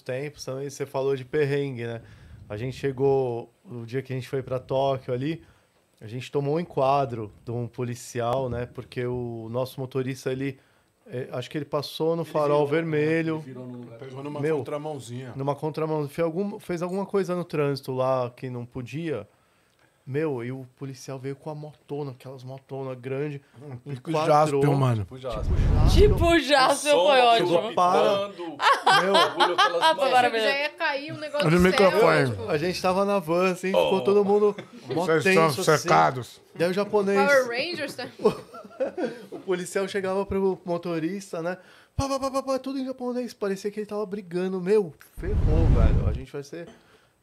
tempos também, você falou de perrengue, né? A gente chegou, no dia que a gente foi para Tóquio ali, a gente tomou um enquadro de um policial, né? Porque o nosso motorista, ele... É, acho que ele passou no ele farol virou, vermelho. No pegou numa Meu, contramãozinha. Numa Fez, algum, fez alguma coisa no trânsito lá que não podia. Meu, e o policial veio com a motona, aquelas motona grande. Hum, um tipo Jaspel, mano. Tipo Jaspel. Tipo Jaspel tipo foi ótimo. Para. Meu, agora ah, já ia cair um negócio do microfone. Tipo... A gente tava na van, assim, oh. ficou todo mundo mó Vocês tenso, são secados. Assim. Daí o japonês... Power Rangers, tá? o policial chegava pro motorista, né? Pá, pá, pá, pá, tudo em japonês. Parecia que ele tava brigando. Meu, ferrou, velho. A gente vai ser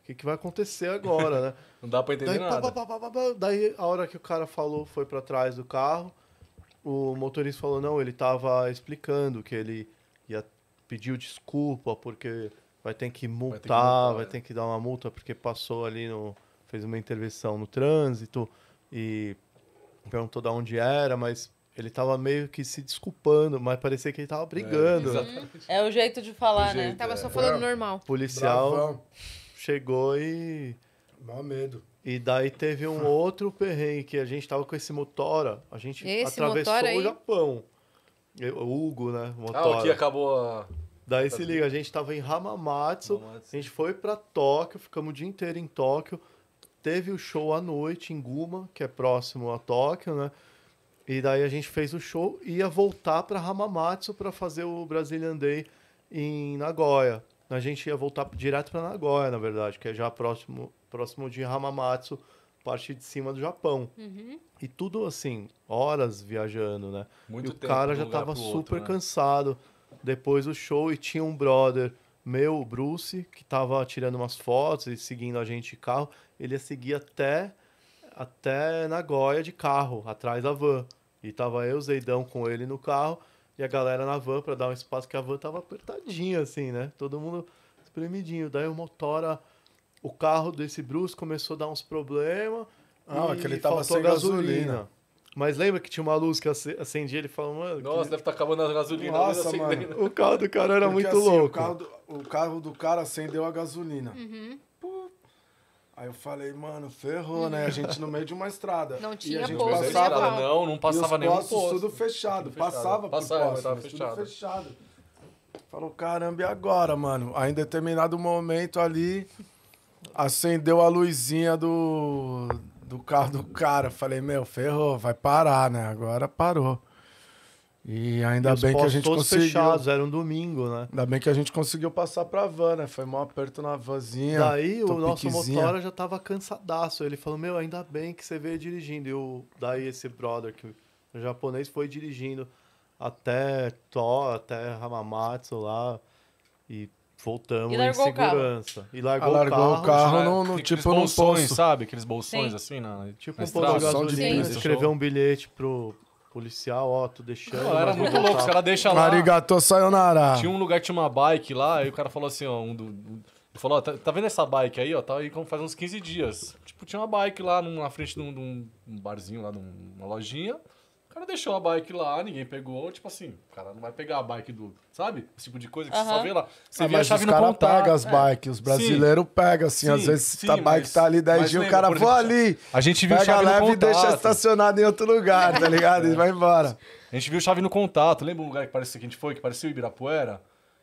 que, que vai acontecer agora, né? Não dá pra entender daí, nada. Pá, pá, pá, daí a hora que o cara falou, foi para trás do carro, o motorista falou, não, ele tava explicando que ele ia pedir desculpa porque vai ter que multar, vai é. ter que, dar uma multa porque passou ali no... fez uma intervenção no trânsito e perguntou de onde era, mas ele tava meio que se desculpando, mas parecia que ele tava é, brigando. É, é o jeito de falar, o né? Jeito, tava só é. falando normal. Policial. Bravão chegou e. Mó medo. E daí teve um outro perrengue que a gente tava com esse motora. A gente Esse atravessou Motora aí? o Japão. O Hugo, né? Motora. o ah, que acabou a... Daí se liga, a gente tava em Hamamatsu, Hamamatsu. a gente foi pra Tóquio, ficamos o dia inteiro em Tóquio. Teve o show à noite em Guma, que é próximo a Tóquio, né? E daí a gente fez o show e ia voltar pra Hamamatsu pra fazer o Brazilian Day em Nagoya a gente ia voltar direto para Nagoya, na verdade, que é já próximo, próximo de Hamamatsu, parte de cima do Japão. Uhum. E tudo assim, horas viajando, né? Muito e o cara já tava super né? cansado. Depois do show, e tinha um brother meu, o Bruce, que tava tirando umas fotos e seguindo a gente de carro. Ele ia seguir até, até Nagoya de carro, atrás da van. E tava eu, Zeidão, com ele no carro e a galera na van para dar um espaço, que a van tava apertadinha, assim, né? Todo mundo espremidinho. Daí o motora, o carro desse Bruce começou a dar uns problemas. Ah, é que ele tava sem gasolina. gasolina. Mas lembra que tinha uma luz que acendia ele falou, mano. Nossa, que... deve estar tá acabando a gasolina Nossa, mano. O carro do cara era Porque, muito assim, louco. O carro, do, o carro, do, cara acendeu a gasolina. Uhum. Aí eu falei, mano, ferrou, né? A gente no meio de uma estrada. Não tinha e a gente posto, passava, estrada, não, não passava nem os nenhum posto. tudo fechado, tudo fechado. passava, passava por posto, assim, fechado. fechado. Falou, caramba, e agora, mano? Aí em determinado momento ali, acendeu a luzinha do, do carro do cara. Falei, meu, ferrou, vai parar, né? Agora parou. E ainda e bem que a gente todos conseguiu. fechados, era um domingo, né? Ainda bem que a gente conseguiu passar pra van, né? Foi mó aperto na vanzinha. Daí o nosso motora já tava cansadaço. Ele falou: Meu, ainda bem que você veio dirigindo. E o, daí esse brother, que o japonês, foi dirigindo até Tó, até Hamamatsu lá. E voltamos e em segurança. E largou, ah, largou o carro. o carro né? no, no tipo num sabe? Aqueles bolsões Sim. assim, né? tipo um de gasolina. Escreveu um bilhete pro policial, ó, tô deixando. Não, era muito louco, os caras deixam lá. Arigato sayonara. Tinha um lugar tinha uma bike lá, aí o cara falou assim, ó, um do... Ele falou, ó, tá, tá, vendo essa bike aí, ó, tá aí como faz uns 15 dias. Tipo, tinha uma bike lá na frente de um, de um barzinho lá, de uma lojinha. O cara deixou a bike lá, ninguém pegou. Tipo assim, o cara não vai pegar a bike do. Sabe? Esse tipo de coisa que você só vê lá. Você ah, vê a chave no contato. as bikes, os é. brasileiros pegam, assim. Sim, às vezes sim, a bike mas, tá ali 10 dias, o cara, vou ali. A gente viu pega a leve e deixa estacionado em outro lugar, tá ligado? É. E vai embora. A gente viu chave no contato. Lembra um lugar que parecia que a gente foi, que parecia o Ibirapuera?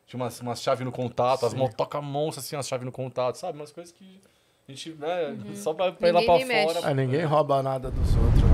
Tinha umas, umas chaves no contato, sim. as motocas monstras, assim, as chaves no contato, sabe? Umas coisas que a gente, né, uhum. só pra, pra ir lá pra fora. É, ninguém rouba nada dos outros.